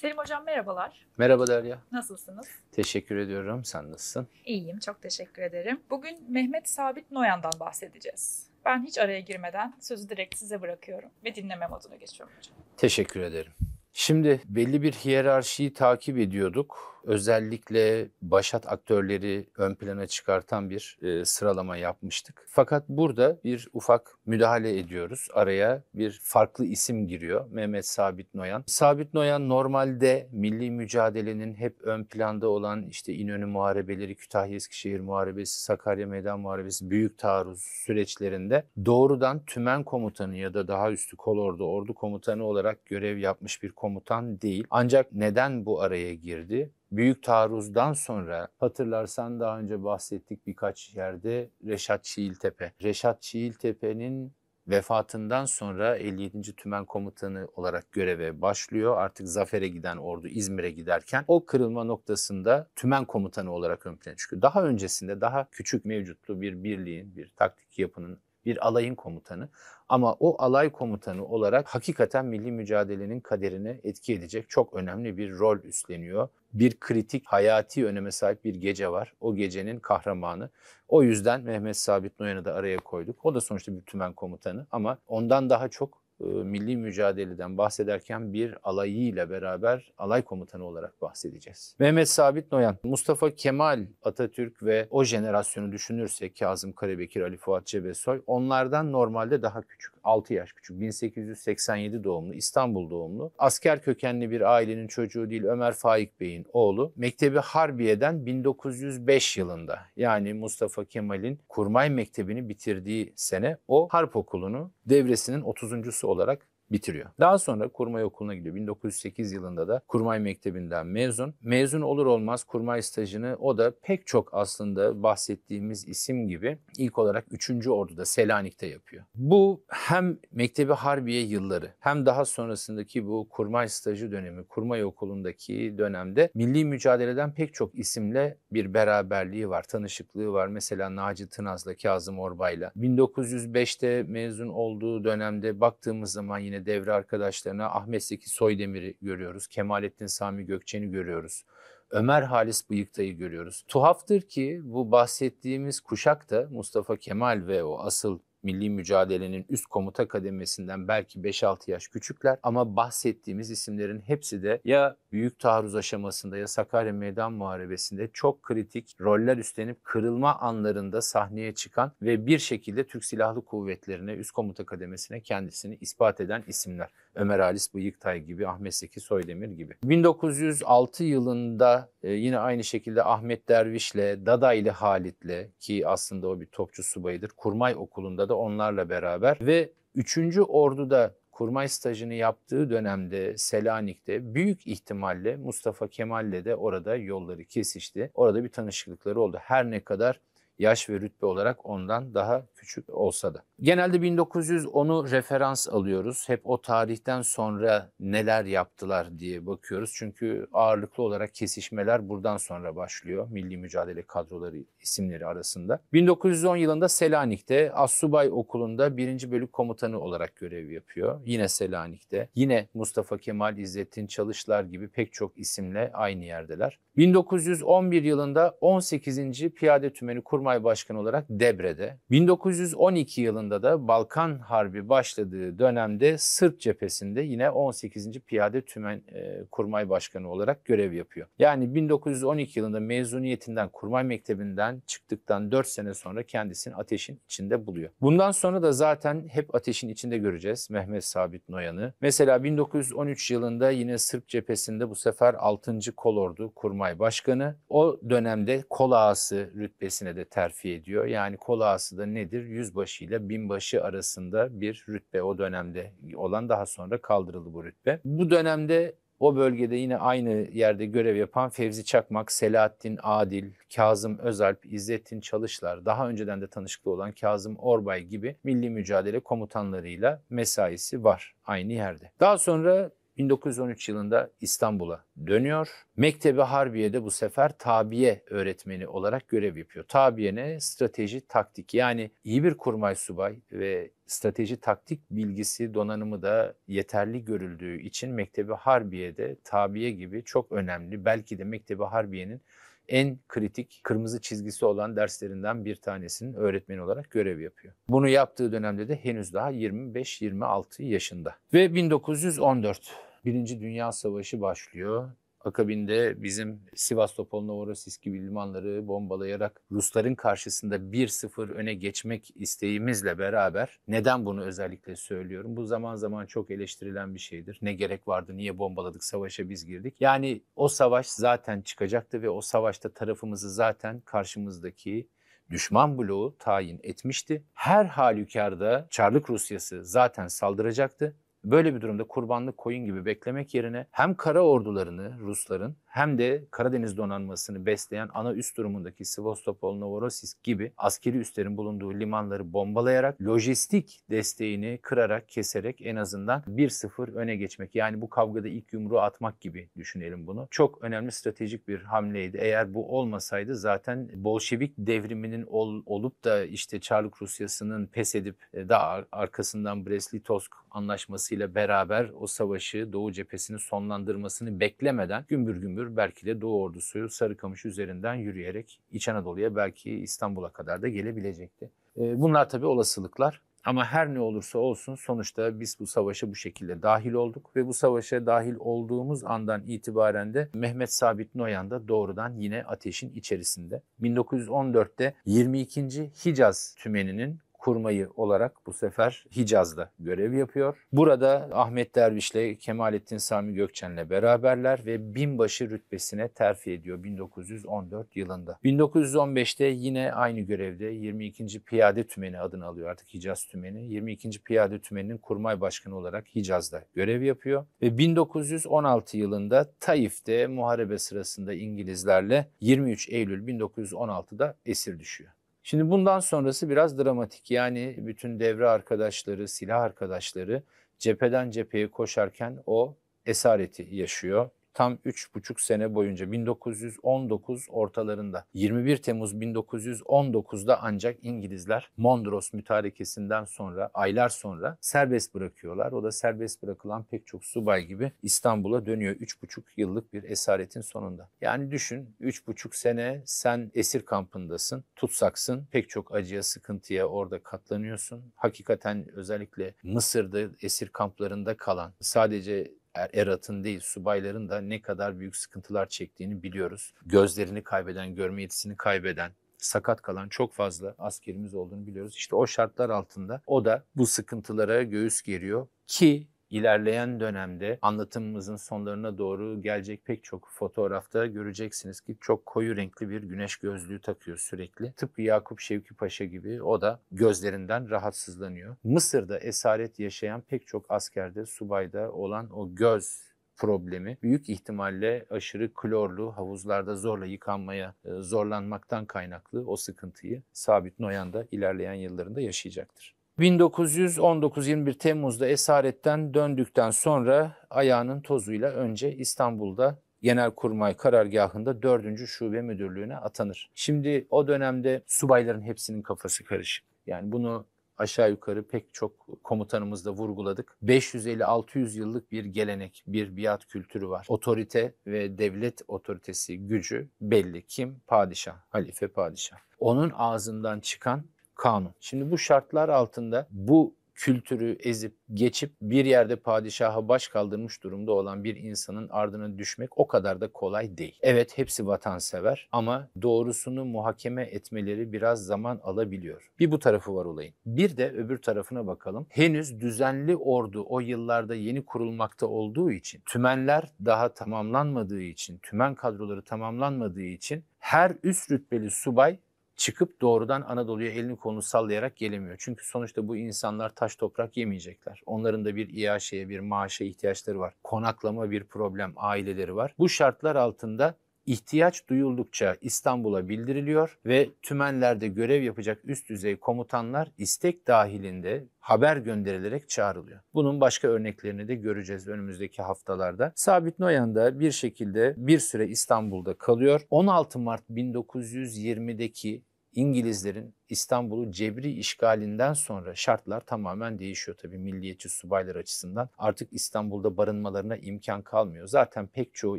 Selim Hocam merhabalar. Merhaba Derya. Nasılsınız? Teşekkür ediyorum. Sen nasılsın? İyiyim, çok teşekkür ederim. Bugün Mehmet Sabit Noyan'dan bahsedeceğiz. Ben hiç araya girmeden sözü direkt size bırakıyorum ve dinleme moduna geçiyorum hocam. Teşekkür ederim. Şimdi belli bir hiyerarşiyi takip ediyorduk özellikle başat aktörleri ön plana çıkartan bir e, sıralama yapmıştık. Fakat burada bir ufak müdahale ediyoruz. Araya bir farklı isim giriyor. Mehmet Sabit Noyan. Sabit Noyan normalde milli mücadelenin hep ön planda olan işte İnönü muharebeleri, Kütahya Eskişehir muharebesi, Sakarya Meydan muharebesi, Büyük Taarruz süreçlerinde doğrudan tümen komutanı ya da daha üstü kolordu ordu komutanı olarak görev yapmış bir komutan değil. Ancak neden bu araya girdi? büyük taarruzdan sonra hatırlarsan daha önce bahsettik birkaç yerde Reşat Çiğiltepe. Reşat Çiğiltepe'nin vefatından sonra 57. Tümen Komutanı olarak göreve başlıyor. Artık zafere giden ordu İzmir'e giderken o kırılma noktasında tümen komutanı olarak ön plana çıkıyor. Daha öncesinde daha küçük mevcutlu bir birliğin, bir taktik yapının bir alayın komutanı. Ama o alay komutanı olarak hakikaten milli mücadelenin kaderine etki edecek çok önemli bir rol üstleniyor. Bir kritik hayati öneme sahip bir gece var. O gecenin kahramanı. O yüzden Mehmet Sabit Noyan'ı da araya koyduk. O da sonuçta bir tümen komutanı ama ondan daha çok e, milli mücadeleden bahsederken bir alayı ile beraber alay komutanı olarak bahsedeceğiz. Mehmet Sabit Noyan, Mustafa Kemal Atatürk ve o jenerasyonu düşünürsek Kazım Karabekir, Ali Fuat Cebesoy onlardan normalde daha küçük. 6 yaş küçük. 1887 doğumlu, İstanbul doğumlu. Asker kökenli bir ailenin çocuğu değil Ömer Faik Bey'in oğlu. Mektebi Harbiye'den 1905 yılında yani Mustafa Kemal'in Kurmay Mektebi'ni bitirdiği sene o harp okulunu devresinin 30.sü olarak bitiriyor. Daha sonra kurmay okuluna gidiyor. 1908 yılında da kurmay mektebinden mezun. Mezun olur olmaz kurmay stajını o da pek çok aslında bahsettiğimiz isim gibi ilk olarak 3. Ordu'da Selanik'te yapıyor. Bu hem Mektebi Harbiye yılları hem daha sonrasındaki bu kurmay stajı dönemi, kurmay okulundaki dönemde milli mücadeleden pek çok isimle bir beraberliği var, tanışıklığı var. Mesela Naci Tınaz'la Kazım Orbay'la. 1905'te mezun olduğu dönemde baktığımız zaman yine yine devre arkadaşlarına Ahmet Seki Soydemir'i görüyoruz. Kemalettin Sami Gökçen'i görüyoruz. Ömer Halis Bıyıktay'ı görüyoruz. Tuhaftır ki bu bahsettiğimiz kuşak da Mustafa Kemal ve o asıl milli mücadelenin üst komuta kademesinden belki 5-6 yaş küçükler ama bahsettiğimiz isimlerin hepsi de ya büyük taarruz aşamasında ya Sakarya Meydan Muharebesi'nde çok kritik roller üstlenip kırılma anlarında sahneye çıkan ve bir şekilde Türk Silahlı Kuvvetleri'ne, üst komuta kademesine kendisini ispat eden isimler. Ömer Halis Bıyıktay gibi, Ahmet Seki Soydemir gibi. 1906 yılında e, yine aynı şekilde Ahmet Derviş'le, Dadaylı Halit'le ki aslında o bir topçu subayıdır. Kurmay Okulu'nda da onlarla beraber ve 3. Ordu'da kurmay stajını yaptığı dönemde Selanik'te büyük ihtimalle Mustafa Kemal'le de orada yolları kesişti. Orada bir tanışıklıkları oldu. Her ne kadar yaş ve rütbe olarak ondan daha küçük olsa da. Genelde 1910'u referans alıyoruz. Hep o tarihten sonra neler yaptılar diye bakıyoruz. Çünkü ağırlıklı olarak kesişmeler buradan sonra başlıyor. Milli Mücadele kadroları isimleri arasında. 1910 yılında Selanik'te Assubay Okulu'nda 1. Bölük Komutanı olarak görev yapıyor. Yine Selanik'te. Yine Mustafa Kemal İzzettin Çalışlar gibi pek çok isimle aynı yerdeler. 1911 yılında 18. Piyade Tümeni kurma Genelkurmay Başkanı olarak Debre'de, 1912 yılında da Balkan Harbi başladığı dönemde Sırp cephesinde yine 18. Piyade Tümen e, Kurmay Başkanı olarak görev yapıyor. Yani 1912 yılında mezuniyetinden Kurmay Mektebi'nden çıktıktan 4 sene sonra kendisini ateşin içinde buluyor. Bundan sonra da zaten hep ateşin içinde göreceğiz Mehmet Sabit Noyan'ı. Mesela 1913 yılında yine Sırp cephesinde bu sefer 6. Kolordu Kurmay Başkanı. O dönemde kol ağası rütbesine de ter terfi ediyor. Yani kol kolağası da nedir? Yüzbaşı ile binbaşı arasında bir rütbe o dönemde olan daha sonra kaldırıldı bu rütbe. Bu dönemde o bölgede yine aynı yerde görev yapan Fevzi Çakmak, Selahattin Adil, Kazım Özalp, İzzettin Çalışlar, daha önceden de tanışıklı olan Kazım Orbay gibi milli mücadele komutanlarıyla mesaisi var aynı yerde. Daha sonra 1913 yılında İstanbul'a dönüyor. Mektebi Harbiye'de bu sefer tabiye öğretmeni olarak görev yapıyor. Tabiye ne? Strateji, taktik. Yani iyi bir kurmay subay ve strateji taktik bilgisi donanımı da yeterli görüldüğü için Mektebi Harbiye'de tabiye gibi çok önemli. Belki de Mektebi Harbiye'nin en kritik kırmızı çizgisi olan derslerinden bir tanesinin öğretmeni olarak görev yapıyor. Bunu yaptığı dönemde de henüz daha 25-26 yaşında. Ve 1914 Birinci Dünya Savaşı başlıyor. Akabinde bizim Sivas Topol Novorossiysk gibi limanları bombalayarak Rusların karşısında 1-0 öne geçmek isteğimizle beraber neden bunu özellikle söylüyorum? Bu zaman zaman çok eleştirilen bir şeydir. Ne gerek vardı? Niye bombaladık? Savaşa biz girdik. Yani o savaş zaten çıkacaktı ve o savaşta tarafımızı zaten karşımızdaki düşman bloğu tayin etmişti. Her halükarda Çarlık Rusyası zaten saldıracaktı Böyle bir durumda kurbanlık koyun gibi beklemek yerine hem kara ordularını Rusların hem de Karadeniz donanmasını besleyen ana üst durumundaki Sivastopol, Novorossiysk gibi askeri üslerin bulunduğu limanları bombalayarak lojistik desteğini kırarak, keserek en azından 1-0 öne geçmek. Yani bu kavgada ilk yumruğu atmak gibi düşünelim bunu. Çok önemli stratejik bir hamleydi. Eğer bu olmasaydı zaten Bolşevik devriminin ol, olup da işte Çarlık Rusyası'nın pes edip e, daha arkasından Brest-Litovsk anlaşmasıyla beraber o savaşı Doğu cephesini sonlandırmasını beklemeden gümbür gümbür gündür belki de Doğu ordusu Sarıkamış üzerinden yürüyerek İç Anadolu'ya belki İstanbul'a kadar da gelebilecekti. Ee, bunlar tabii olasılıklar. Ama her ne olursa olsun sonuçta biz bu savaşa bu şekilde dahil olduk ve bu savaşa dahil olduğumuz andan itibaren de Mehmet Sabit Noyan da doğrudan yine ateşin içerisinde. 1914'te 22. Hicaz tümeninin kurmayı olarak bu sefer Hicaz'da görev yapıyor. Burada Ahmet Derviş ile Kemalettin Sami Gökçen'le beraberler ve binbaşı rütbesine terfi ediyor 1914 yılında. 1915'te yine aynı görevde 22. Piyade Tümeni adını alıyor artık Hicaz Tümeni. 22. Piyade Tümeni'nin kurmay başkanı olarak Hicaz'da görev yapıyor ve 1916 yılında Taif'te muharebe sırasında İngilizlerle 23 Eylül 1916'da esir düşüyor. Şimdi bundan sonrası biraz dramatik. Yani bütün devre arkadaşları, silah arkadaşları cepheden cepheye koşarken o esareti yaşıyor tam 3,5 sene boyunca 1919 ortalarında 21 Temmuz 1919'da ancak İngilizler Mondros mütarekesinden sonra aylar sonra serbest bırakıyorlar. O da serbest bırakılan pek çok subay gibi İstanbul'a dönüyor 3,5 yıllık bir esaretin sonunda. Yani düşün 3,5 sene sen esir kampındasın, tutsaksın, pek çok acıya, sıkıntıya orada katlanıyorsun. Hakikaten özellikle Mısır'da esir kamplarında kalan sadece Er, eratın değil subayların da ne kadar büyük sıkıntılar çektiğini biliyoruz. Gözlerini kaybeden, görme yetisini kaybeden, sakat kalan çok fazla askerimiz olduğunu biliyoruz. İşte o şartlar altında o da bu sıkıntılara göğüs geriyor ki İlerleyen dönemde anlatımımızın sonlarına doğru gelecek pek çok fotoğrafta göreceksiniz ki çok koyu renkli bir güneş gözlüğü takıyor sürekli. Tıpkı Yakup Şevki Paşa gibi o da gözlerinden rahatsızlanıyor. Mısır'da esaret yaşayan pek çok askerde, subayda olan o göz problemi büyük ihtimalle aşırı klorlu havuzlarda zorla yıkanmaya e, zorlanmaktan kaynaklı o sıkıntıyı Sabit Noyan da ilerleyen yıllarında yaşayacaktır. 1919-21 Temmuz'da esaretten döndükten sonra ayağının tozuyla önce İstanbul'da Genelkurmay karargahında 4. Şube Müdürlüğü'ne atanır. Şimdi o dönemde subayların hepsinin kafası karışık. Yani bunu aşağı yukarı pek çok komutanımızda vurguladık. 550-600 yıllık bir gelenek, bir biat kültürü var. Otorite ve devlet otoritesi gücü belli. Kim? Padişah, halife padişah. Onun ağzından çıkan kanun. Şimdi bu şartlar altında bu kültürü ezip geçip bir yerde padişaha baş kaldırmış durumda olan bir insanın ardına düşmek o kadar da kolay değil. Evet hepsi vatansever ama doğrusunu muhakeme etmeleri biraz zaman alabiliyor. Bir bu tarafı var olayın. Bir de öbür tarafına bakalım. Henüz düzenli ordu o yıllarda yeni kurulmakta olduğu için, tümenler daha tamamlanmadığı için, tümen kadroları tamamlanmadığı için her üst rütbeli subay çıkıp doğrudan Anadolu'ya elini kolunu sallayarak gelemiyor. Çünkü sonuçta bu insanlar taş toprak yemeyecekler. Onların da bir iaşeye, bir maaşa ihtiyaçları var. Konaklama bir problem, aileleri var. Bu şartlar altında ihtiyaç duyuldukça İstanbul'a bildiriliyor ve tümenlerde görev yapacak üst düzey komutanlar istek dahilinde haber gönderilerek çağrılıyor. Bunun başka örneklerini de göreceğiz önümüzdeki haftalarda. Sabit Noyan da bir şekilde bir süre İstanbul'da kalıyor. 16 Mart 1920'deki İngilizlerin İstanbul'u cebri işgalinden sonra şartlar tamamen değişiyor tabii milliyetçi subaylar açısından. Artık İstanbul'da barınmalarına imkan kalmıyor. Zaten pek çoğu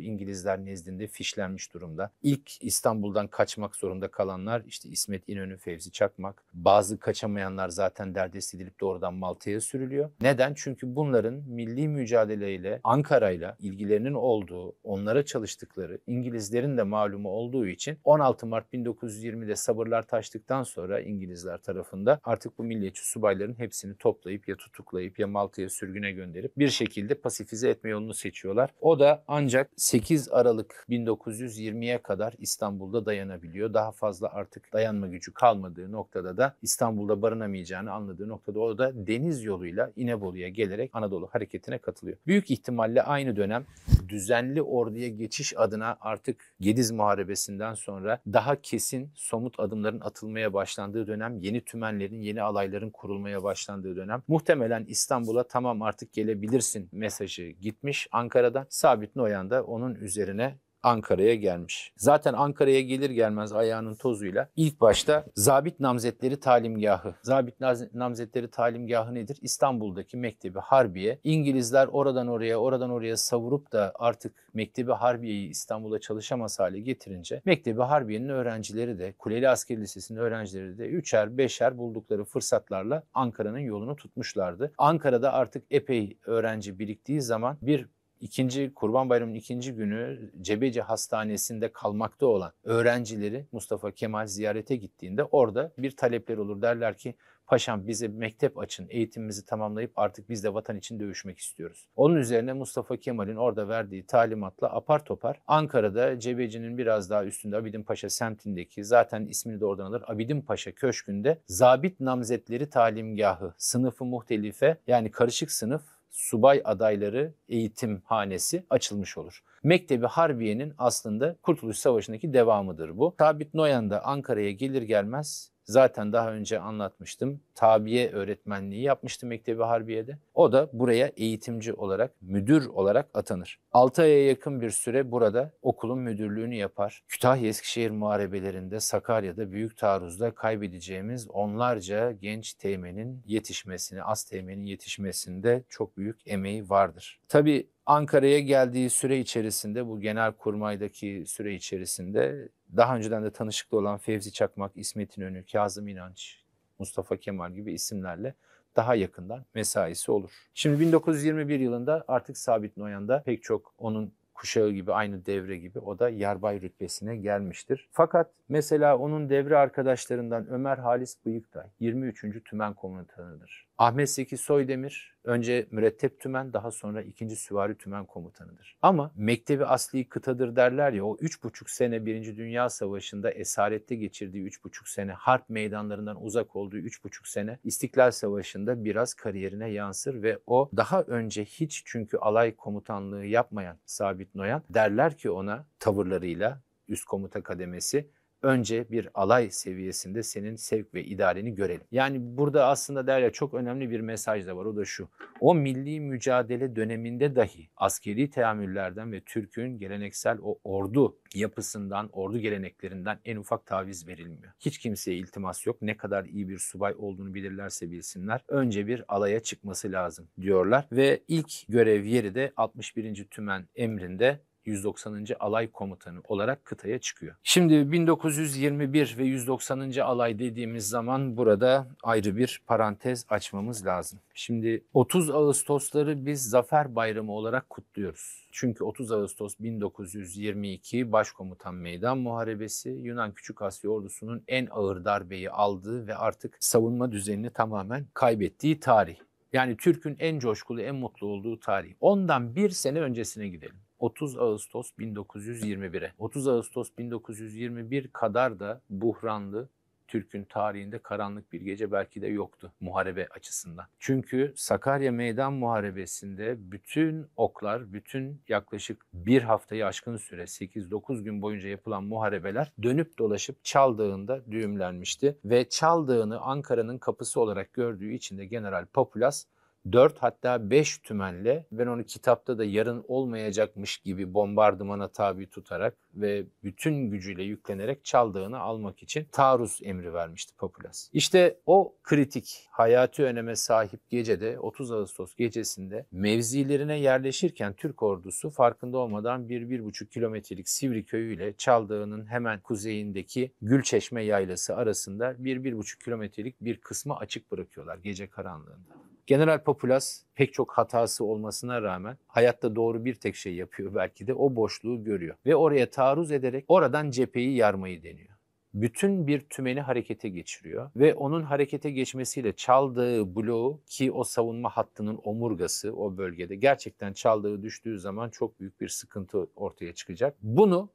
İngilizler nezdinde fişlenmiş durumda. İlk İstanbul'dan kaçmak zorunda kalanlar işte İsmet İnönü, Fevzi Çakmak. Bazı kaçamayanlar zaten derdest edilip doğrudan Malta'ya sürülüyor. Neden? Çünkü bunların milli mücadeleyle Ankara'yla ilgilerinin olduğu, onlara çalıştıkları İngilizlerin de malumu olduğu için 16 Mart 1920'de sabırlar sınırlar taştıktan sonra İngilizler tarafında artık bu milliyetçi subayların hepsini toplayıp ya tutuklayıp ya Malta'ya sürgüne gönderip bir şekilde pasifize etme yolunu seçiyorlar. O da ancak 8 Aralık 1920'ye kadar İstanbul'da dayanabiliyor. Daha fazla artık dayanma gücü kalmadığı noktada da İstanbul'da barınamayacağını anladığı noktada o da deniz yoluyla İnebolu'ya gelerek Anadolu hareketine katılıyor. Büyük ihtimalle aynı dönem düzenli orduya geçiş adına artık Gediz Muharebesi'nden sonra daha kesin somut adımlar adımların atılmaya başlandığı dönem, yeni tümenlerin, yeni alayların kurulmaya başlandığı dönem. Muhtemelen İstanbul'a tamam artık gelebilirsin mesajı gitmiş Ankara'dan. Sabit Noyan da onun üzerine Ankara'ya gelmiş. Zaten Ankara'ya gelir gelmez ayağının tozuyla ilk başta Zabit Namzetleri Talimgahı. Zabit Namzetleri Talimgahı nedir? İstanbul'daki Mektebi Harbiye. İngilizler oradan oraya, oradan oraya savurup da artık Mektebi Harbiye'yi İstanbul'a çalışamaz hale getirince Mektebi Harbiye'nin öğrencileri de Kuleli Asker Lisesi'nin öğrencileri de üçer, beşer buldukları fırsatlarla Ankara'nın yolunu tutmuşlardı. Ankara'da artık epey öğrenci biriktiği zaman bir ikinci Kurban Bayramı'nın ikinci günü Cebeci Hastanesi'nde kalmakta olan öğrencileri Mustafa Kemal ziyarete gittiğinde orada bir talepler olur. Derler ki paşam bize mektep açın, eğitimimizi tamamlayıp artık biz de vatan için dövüşmek istiyoruz. Onun üzerine Mustafa Kemal'in orada verdiği talimatla apar topar Ankara'da Cebeci'nin biraz daha üstünde Abidin Paşa semtindeki zaten ismini de oradan alır Abidin Paşa Köşkü'nde Zabit Namzetleri Talimgahı, sınıfı muhtelife yani karışık sınıf subay adayları eğitimhanesi açılmış olur. Mektebi Harbiye'nin aslında Kurtuluş Savaşı'ndaki devamıdır bu. Sabit Noyan da Ankara'ya gelir gelmez Zaten daha önce anlatmıştım. Tabiye öğretmenliği yapmıştı Mektebi Harbiye'de. O da buraya eğitimci olarak, müdür olarak atanır. 6 aya yakın bir süre burada okulun müdürlüğünü yapar. Kütahya Eskişehir muharebelerinde, Sakarya'da büyük taarruzda kaybedeceğimiz onlarca genç teğmenin yetişmesini, az teğmenin yetişmesinde çok büyük emeği vardır. Tabii Ankara'ya geldiği süre içerisinde bu genel kurmaydaki süre içerisinde daha önceden de tanışıklı olan Fevzi Çakmak, İsmet İnönü, Kazım İnanç, Mustafa Kemal gibi isimlerle daha yakından mesaisi olur. Şimdi 1921 yılında artık Sabit Noyan'da pek çok onun kuşağı gibi aynı devre gibi o da yarbay rütbesine gelmiştir. Fakat mesela onun devre arkadaşlarından Ömer Halis Bıyık da 23. Tümen Komutanı'dır. Ahmet Seki Soydemir önce mürettep tümen daha sonra ikinci süvari tümen komutanıdır. Ama mektebi asli kıtadır derler ya o üç buçuk sene Birinci Dünya Savaşı'nda esarette geçirdiği üç buçuk sene harp meydanlarından uzak olduğu üç buçuk sene İstiklal Savaşı'nda biraz kariyerine yansır ve o daha önce hiç çünkü alay komutanlığı yapmayan Sabit Noyan derler ki ona tavırlarıyla üst komuta kademesi önce bir alay seviyesinde senin sevk ve idareni görelim. Yani burada aslında derya çok önemli bir mesaj da var o da şu. O milli mücadele döneminde dahi askeri teamüllerden ve Türk'ün geleneksel o ordu yapısından, ordu geleneklerinden en ufak taviz verilmiyor. Hiç kimseye iltimas yok. Ne kadar iyi bir subay olduğunu bilirlerse bilsinler. Önce bir alaya çıkması lazım diyorlar ve ilk görev yeri de 61. Tümen emrinde 190. Alay Komutanı olarak kıtaya çıkıyor. Şimdi 1921 ve 190. Alay dediğimiz zaman burada ayrı bir parantez açmamız lazım. Şimdi 30 Ağustosları biz Zafer Bayramı olarak kutluyoruz. Çünkü 30 Ağustos 1922 Başkomutan Meydan Muharebesi Yunan Küçük Asya ordusunun en ağır darbeyi aldığı ve artık savunma düzenini tamamen kaybettiği tarih. Yani Türk'ün en coşkulu, en mutlu olduğu tarih. Ondan bir sene öncesine gidelim. 30 Ağustos 1921'e. 30 Ağustos 1921 kadar da buhranlı Türk'ün tarihinde karanlık bir gece belki de yoktu muharebe açısından. Çünkü Sakarya Meydan Muharebesi'nde bütün oklar, bütün yaklaşık bir haftayı aşkın süre 8-9 gün boyunca yapılan muharebeler dönüp dolaşıp çaldığında düğümlenmişti. Ve çaldığını Ankara'nın kapısı olarak gördüğü için de General Papulas 4 hatta 5 tümenle ben onu kitapta da yarın olmayacakmış gibi bombardımana tabi tutarak ve bütün gücüyle yüklenerek çaldığını almak için taarruz emri vermişti Papulas. İşte o kritik hayati öneme sahip gecede 30 Ağustos gecesinde mevzilerine yerleşirken Türk ordusu farkında olmadan 1-1,5 kilometrelik Sivri köyüyle çaldığının hemen kuzeyindeki Gülçeşme yaylası arasında 1-1,5 kilometrelik bir kısmı açık bırakıyorlar gece karanlığında. General Populas pek çok hatası olmasına rağmen hayatta doğru bir tek şey yapıyor belki de o boşluğu görüyor ve oraya taarruz ederek oradan cepheyi yarmayı deniyor bütün bir tümeni harekete geçiriyor ve onun harekete geçmesiyle çaldığı bloğu ki o savunma hattının omurgası o bölgede gerçekten çaldığı düştüğü zaman çok büyük bir sıkıntı ortaya çıkacak. Bunu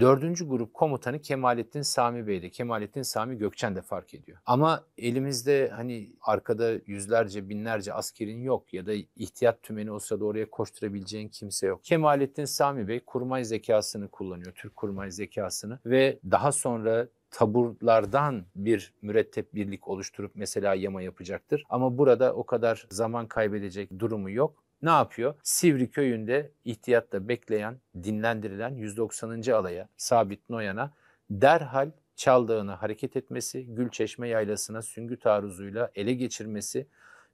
Dördüncü grup komutanı Kemalettin Sami Bey'de. Kemalettin Sami Gökçen de fark ediyor. Ama elimizde hani arkada yüzlerce binlerce askerin yok ya da ihtiyat tümeni olsa da oraya koşturabileceğin kimse yok. Kemalettin Sami Bey kurmay zekasını kullanıyor. Türk kurmay zekasını ve daha sonra taburlardan bir mürettep birlik oluşturup mesela yama yapacaktır. Ama burada o kadar zaman kaybedecek durumu yok ne yapıyor? Sivri köyünde ihtiyatta bekleyen, dinlendirilen 190. alaya Sabit Noyan'a derhal çaldığını hareket etmesi, Gülçeşme yaylasına süngü taarruzuyla ele geçirmesi,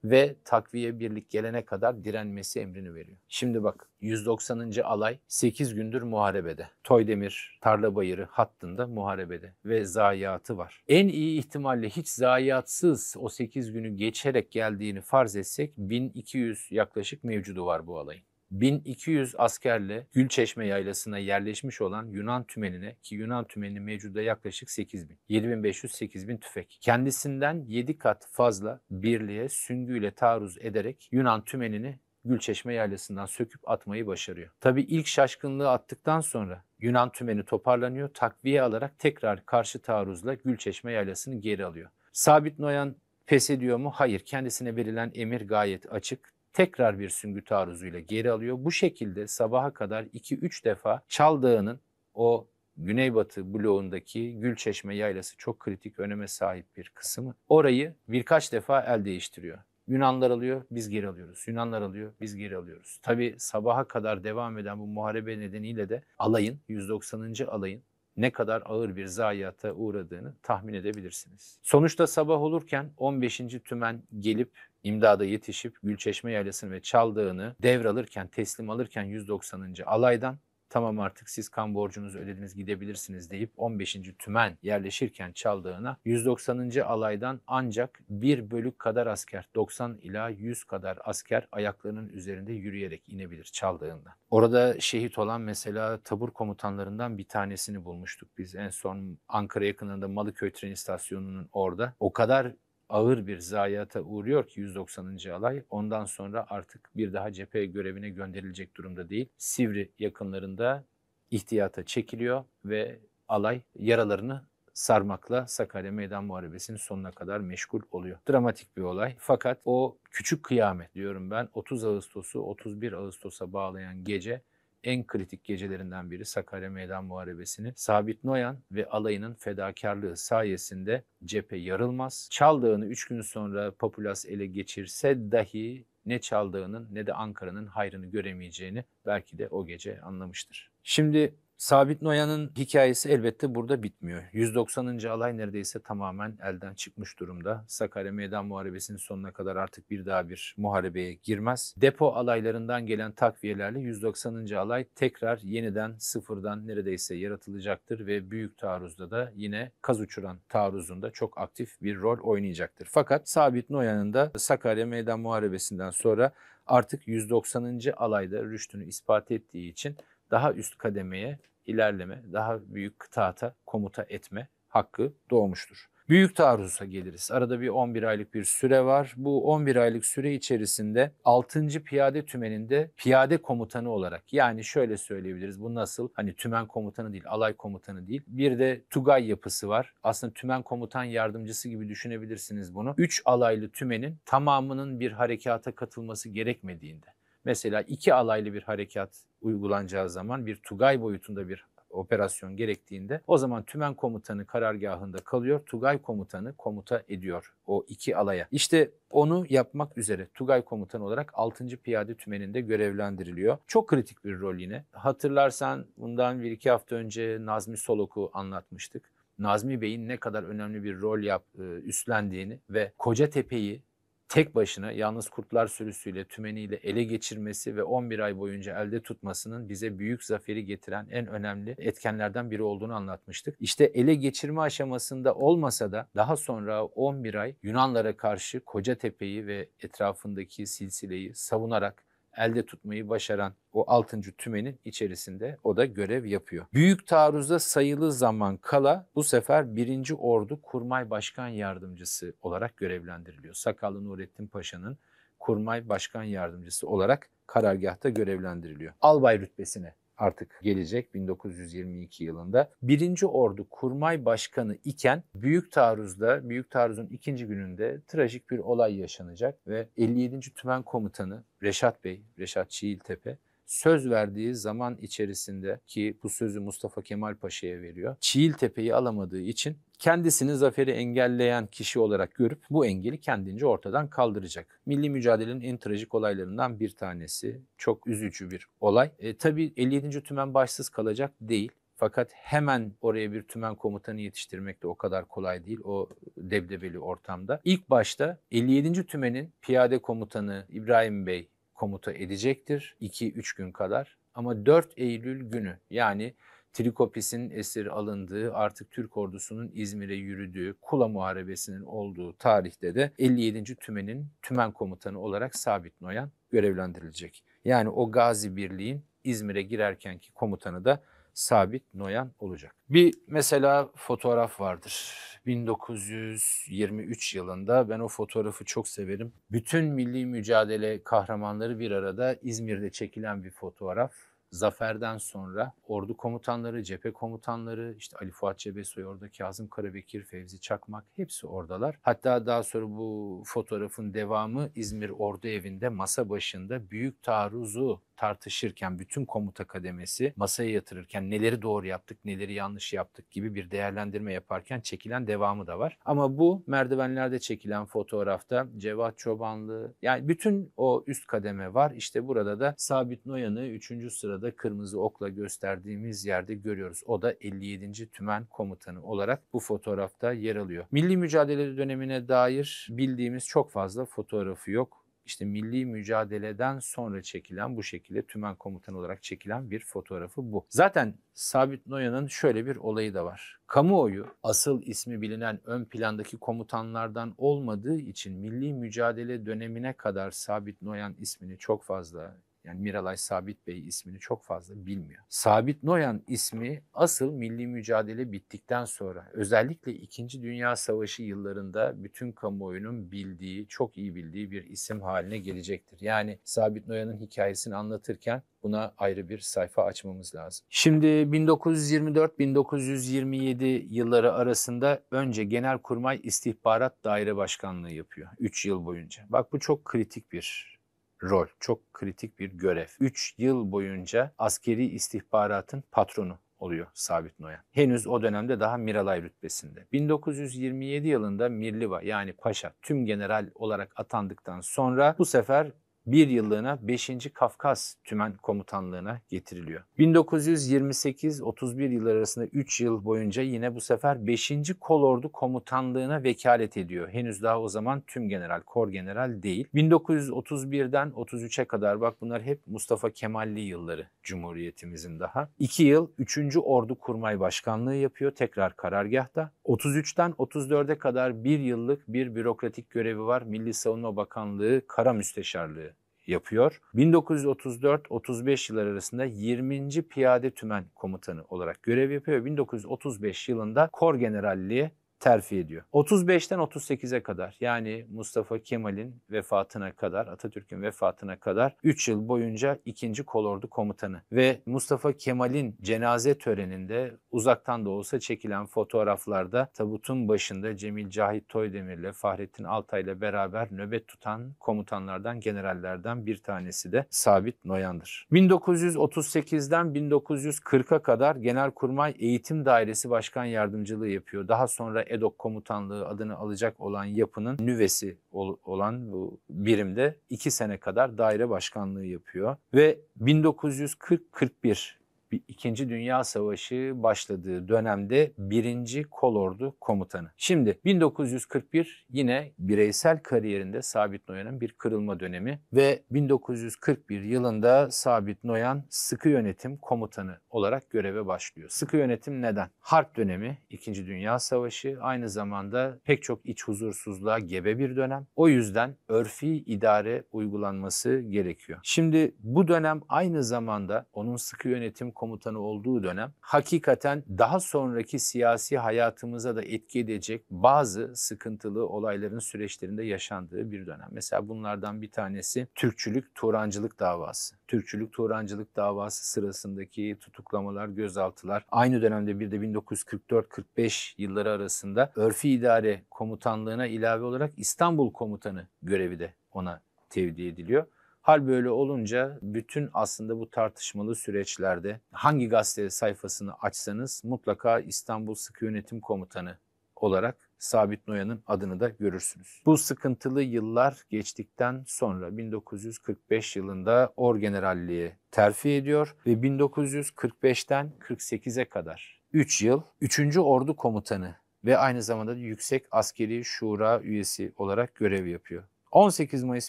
ve takviye birlik gelene kadar direnmesi emrini veriyor. Şimdi bak 190. alay 8 gündür muharebede. Toydemir, Bayırı hattında muharebede ve zayiatı var. En iyi ihtimalle hiç zayiatsız o 8 günü geçerek geldiğini farz etsek 1200 yaklaşık mevcudu var bu alayın. 1200 askerle Gülçeşme Yaylası'na yerleşmiş olan Yunan tümenine ki Yunan tümeni mevcuda yaklaşık 8000, 7500-8000 tüfek. Kendisinden 7 kat fazla birliğe süngüyle taarruz ederek Yunan tümenini Gülçeşme Yaylası'ndan söküp atmayı başarıyor. Tabi ilk şaşkınlığı attıktan sonra Yunan tümeni toparlanıyor, takviye alarak tekrar karşı taarruzla Gülçeşme Yaylası'nı geri alıyor. Sabit Noyan pes ediyor mu? Hayır. Kendisine verilen emir gayet açık tekrar bir süngü taarruzuyla geri alıyor. Bu şekilde sabaha kadar 2-3 defa çaldığının o Güneybatı bloğundaki Gülçeşme Yaylası çok kritik öneme sahip bir kısmı. Orayı birkaç defa el değiştiriyor. Yunanlar alıyor, biz geri alıyoruz. Yunanlar alıyor, biz geri alıyoruz. Tabi sabaha kadar devam eden bu muharebe nedeniyle de alayın, 190. alayın ne kadar ağır bir zayiata uğradığını tahmin edebilirsiniz. Sonuçta sabah olurken 15. Tümen gelip imdada yetişip Gülçeşme Yaylası'nı ve çaldığını devralırken, teslim alırken 190. alaydan tamam artık siz kan borcunuzu ödediniz gidebilirsiniz deyip 15. tümen yerleşirken çaldığına 190. alaydan ancak bir bölük kadar asker 90 ila 100 kadar asker ayaklarının üzerinde yürüyerek inebilir çaldığından. Orada şehit olan mesela tabur komutanlarından bir tanesini bulmuştuk biz en son Ankara yakınında Malıköy tren istasyonunun orada. O kadar ağır bir zayiata uğruyor ki 190. alay ondan sonra artık bir daha cephe görevine gönderilecek durumda değil. Sivri yakınlarında ihtiyata çekiliyor ve alay yaralarını sarmakla Sakarya Meydan Muharebesi'nin sonuna kadar meşgul oluyor. Dramatik bir olay fakat o küçük kıyamet diyorum ben 30 Ağustos'u 31 Ağustos'a bağlayan gece en kritik gecelerinden biri Sakarya Meydan Muharebesi'ni Sabit Noyan ve alayının fedakarlığı sayesinde cephe yarılmaz. Çaldağını 3 gün sonra Papulas ele geçirse dahi ne çaldığının ne de Ankara'nın hayrını göremeyeceğini belki de o gece anlamıştır. Şimdi Sabit Noyan'ın hikayesi elbette burada bitmiyor. 190. alay neredeyse tamamen elden çıkmış durumda. Sakarya Meydan Muharebesi'nin sonuna kadar artık bir daha bir muharebeye girmez. Depo alaylarından gelen takviyelerle 190. alay tekrar yeniden sıfırdan neredeyse yaratılacaktır ve büyük taarruzda da yine kaz uçuran taarruzunda çok aktif bir rol oynayacaktır. Fakat Sabit Noyan'ın da Sakarya Meydan Muharebesi'nden sonra artık 190. alayda rüştünü ispat ettiği için daha üst kademeye ilerleme, daha büyük kıtaata komuta etme hakkı doğmuştur. Büyük taarruza geliriz. Arada bir 11 aylık bir süre var. Bu 11 aylık süre içerisinde 6. Piyade Tümeni'nde piyade komutanı olarak yani şöyle söyleyebiliriz. Bu nasıl? Hani tümen komutanı değil, alay komutanı değil. Bir de Tugay yapısı var. Aslında tümen komutan yardımcısı gibi düşünebilirsiniz bunu. 3 alaylı tümenin tamamının bir harekata katılması gerekmediğinde Mesela iki alaylı bir harekat uygulanacağı zaman bir Tugay boyutunda bir operasyon gerektiğinde o zaman tümen komutanı karargahında kalıyor. Tugay komutanı komuta ediyor o iki alaya. İşte onu yapmak üzere Tugay komutanı olarak 6. Piyade Tümeni'nde görevlendiriliyor. Çok kritik bir rol yine. Hatırlarsan bundan bir iki hafta önce Nazmi Solok'u anlatmıştık. Nazmi Bey'in ne kadar önemli bir rol yap, e, üstlendiğini ve Kocatepe'yi tek başına yalnız kurtlar sürüsüyle tümeniyle ele geçirmesi ve 11 ay boyunca elde tutmasının bize büyük zaferi getiren en önemli etkenlerden biri olduğunu anlatmıştık. İşte ele geçirme aşamasında olmasa da daha sonra 11 ay Yunanlara karşı Kocatepe'yi ve etrafındaki silsileyi savunarak elde tutmayı başaran o 6. tümenin içerisinde o da görev yapıyor. Büyük taarruzda sayılı zaman kala bu sefer 1. Ordu Kurmay Başkan Yardımcısı olarak görevlendiriliyor. Sakallı Nurettin Paşa'nın Kurmay Başkan Yardımcısı olarak karargahta görevlendiriliyor. Albay rütbesine artık gelecek 1922 yılında. Birinci Ordu Kurmay Başkanı iken Büyük Taarruz'da, Büyük Taarruz'un ikinci gününde trajik bir olay yaşanacak ve 57. Tümen Komutanı Reşat Bey, Reşat Çiğiltepe söz verdiği zaman içerisinde ki bu sözü Mustafa Kemal Paşa'ya veriyor. Çiğiltepe'yi alamadığı için kendisini zaferi engelleyen kişi olarak görüp bu engeli kendince ortadan kaldıracak. Milli mücadelenin en trajik olaylarından bir tanesi. Çok üzücü bir olay. E, tabii 57. tümen başsız kalacak değil. Fakat hemen oraya bir tümen komutanı yetiştirmek de o kadar kolay değil o debdebeli ortamda. İlk başta 57. tümenin piyade komutanı İbrahim Bey komuta edecektir 2-3 gün kadar. Ama 4 Eylül günü yani Trikopis'in esir alındığı, artık Türk ordusunun İzmir'e yürüdüğü, Kula Muharebesi'nin olduğu tarihte de 57. Tümen'in tümen komutanı olarak Sabit Noyan görevlendirilecek. Yani o Gazi Birliği'nin İzmir'e girerkenki komutanı da Sabit Noyan olacak. Bir mesela fotoğraf vardır. 1923 yılında ben o fotoğrafı çok severim. Bütün milli mücadele kahramanları bir arada İzmir'de çekilen bir fotoğraf zaferden sonra ordu komutanları, cephe komutanları, işte Ali Fuat Cebesoy orada, Kazım Karabekir, Fevzi Çakmak hepsi oradalar. Hatta daha sonra bu fotoğrafın devamı İzmir Ordu Evi'nde masa başında büyük taarruzu tartışırken bütün komuta kademesi masaya yatırırken neleri doğru yaptık, neleri yanlış yaptık gibi bir değerlendirme yaparken çekilen devamı da var. Ama bu merdivenlerde çekilen fotoğrafta Cevat Çobanlı yani bütün o üst kademe var. İşte burada da Sabit Noyan'ı 3. sırada da kırmızı okla gösterdiğimiz yerde görüyoruz. O da 57. Tümen Komutanı olarak bu fotoğrafta yer alıyor. Milli mücadele dönemine dair bildiğimiz çok fazla fotoğrafı yok İşte milli mücadeleden sonra çekilen bu şekilde tümen komutanı olarak çekilen bir fotoğrafı bu. Zaten Sabit Noya'nın şöyle bir olayı da var. Kamuoyu asıl ismi bilinen ön plandaki komutanlardan olmadığı için milli mücadele dönemine kadar Sabit Noyan ismini çok fazla yani Miralay Sabit Bey ismini çok fazla bilmiyor. Sabit Noyan ismi asıl milli mücadele bittikten sonra özellikle 2. Dünya Savaşı yıllarında bütün kamuoyunun bildiği, çok iyi bildiği bir isim haline gelecektir. Yani Sabit Noyan'ın hikayesini anlatırken Buna ayrı bir sayfa açmamız lazım. Şimdi 1924-1927 yılları arasında önce Genelkurmay İstihbarat Daire Başkanlığı yapıyor 3 yıl boyunca. Bak bu çok kritik bir rol, çok kritik bir görev. 3 yıl boyunca askeri istihbaratın patronu oluyor Sabit Noyan. Henüz o dönemde daha Miralay rütbesinde. 1927 yılında Mirliva yani Paşa tüm general olarak atandıktan sonra bu sefer bir yıllığına 5. Kafkas Tümen Komutanlığı'na getiriliyor. 1928-31 yılları arasında 3 yıl boyunca yine bu sefer 5. Kolordu Komutanlığı'na vekalet ediyor. Henüz daha o zaman tüm general, kor general değil. 1931'den 33'e kadar bak bunlar hep Mustafa Kemalli yılları Cumhuriyetimizin daha. 2 yıl 3. Ordu Kurmay Başkanlığı yapıyor tekrar karargahta. 33'ten 34'e kadar bir yıllık bir bürokratik görevi var. Milli Savunma Bakanlığı Kara Müsteşarlığı yapıyor. 1934-35 yıllar arasında 20. Piyade Tümen Komutanı olarak görev yapıyor. 1935 yılında Kor Generalliği terfi ediyor. 35'ten 38'e kadar yani Mustafa Kemal'in vefatına kadar, Atatürk'ün vefatına kadar 3 yıl boyunca ikinci Kolordu Komutanı ve Mustafa Kemal'in cenaze töreninde uzaktan da olsa çekilen fotoğraflarda tabutun başında Cemil Cahit Toydemir'le Fahrettin Altay'la beraber nöbet tutan komutanlardan, generallerden bir tanesi de Sabit Noyan'dır. 1938'den 1940'a kadar Genelkurmay Eğitim Dairesi Başkan Yardımcılığı yapıyor. Daha sonra EDOK komutanlığı adını alacak olan yapının nüvesi ol, olan bu birimde 2 sene kadar daire başkanlığı yapıyor. Ve 1940-41 İkinci Dünya Savaşı başladığı dönemde birinci Kolordu Komutanı. Şimdi 1941 yine bireysel kariyerinde Sabit Noyan'ın bir kırılma dönemi ve 1941 yılında Sabit Noyan sıkı yönetim komutanı olarak göreve başlıyor. Sıkı yönetim neden? Harp dönemi, İkinci Dünya Savaşı aynı zamanda pek çok iç huzursuzluğa gebe bir dönem. O yüzden örfi idare uygulanması gerekiyor. Şimdi bu dönem aynı zamanda onun sıkı yönetim komutanı olduğu dönem hakikaten daha sonraki siyasi hayatımıza da etki edecek bazı sıkıntılı olayların süreçlerinde yaşandığı bir dönem. Mesela bunlardan bir tanesi Türkçülük Turancılık davası. Türkçülük Turancılık davası sırasındaki tutuklamalar, gözaltılar aynı dönemde bir de 1944-45 yılları arasında Örfi İdare Komutanlığına ilave olarak İstanbul Komutanı görevi de ona tevdi ediliyor. Hal böyle olunca bütün aslında bu tartışmalı süreçlerde hangi gazete sayfasını açsanız mutlaka İstanbul Sıkı Yönetim Komutanı olarak Sabit Noyan'ın adını da görürsünüz. Bu sıkıntılı yıllar geçtikten sonra 1945 yılında orgeneralliğe terfi ediyor ve 1945'ten 48'e kadar 3 yıl 3. Ordu Komutanı ve aynı zamanda Yüksek Askeri Şura üyesi olarak görev yapıyor. 18 Mayıs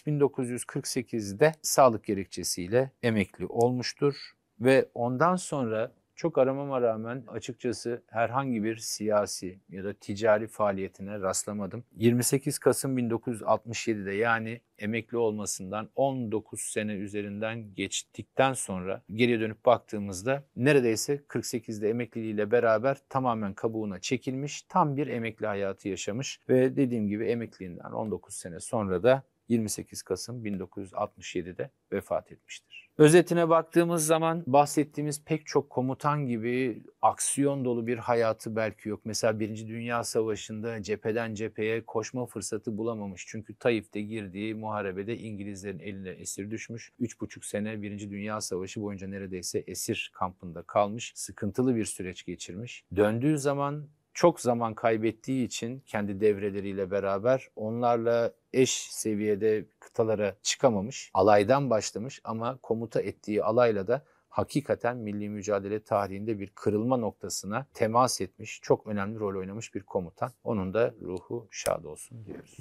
1948'de sağlık gerekçesiyle emekli olmuştur ve ondan sonra çok aramama rağmen açıkçası herhangi bir siyasi ya da ticari faaliyetine rastlamadım. 28 Kasım 1967'de yani emekli olmasından 19 sene üzerinden geçtikten sonra geriye dönüp baktığımızda neredeyse 48'de emekliliğiyle beraber tamamen kabuğuna çekilmiş tam bir emekli hayatı yaşamış ve dediğim gibi emekliliğinden 19 sene sonra da 28 Kasım 1967'de vefat etmiştir. Özetine baktığımız zaman bahsettiğimiz pek çok komutan gibi aksiyon dolu bir hayatı belki yok. Mesela Birinci Dünya Savaşı'nda cepheden cepheye koşma fırsatı bulamamış. Çünkü Taif'te girdiği muharebede İngilizlerin eline esir düşmüş. 3,5 sene Birinci Dünya Savaşı boyunca neredeyse esir kampında kalmış. Sıkıntılı bir süreç geçirmiş. Döndüğü zaman çok zaman kaybettiği için kendi devreleriyle beraber onlarla eş seviyede kıtalara çıkamamış, alaydan başlamış ama komuta ettiği alayla da hakikaten milli mücadele tarihinde bir kırılma noktasına temas etmiş, çok önemli rol oynamış bir komutan. Onun da ruhu şad olsun diyoruz.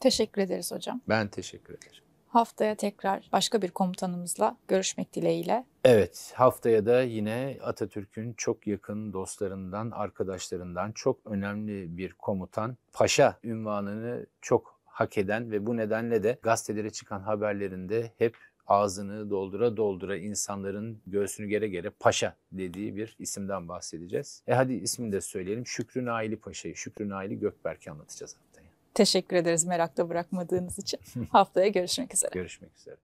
Teşekkür ederiz hocam. Ben teşekkür ederim. Haftaya tekrar başka bir komutanımızla görüşmek dileğiyle. Evet, haftaya da yine Atatürk'ün çok yakın dostlarından, arkadaşlarından çok önemli bir komutan, paşa ünvanını çok hak eden ve bu nedenle de gazetelere çıkan haberlerinde hep ağzını doldura doldura insanların göğsünü gere gere paşa dediği bir isimden bahsedeceğiz. E hadi ismini de söyleyelim. Şükrü Naili Paşa'yı, Şükrü Naili Gökberk'i anlatacağız haftaya. Teşekkür ederiz merakta bırakmadığınız için. haftaya görüşmek üzere. Görüşmek üzere.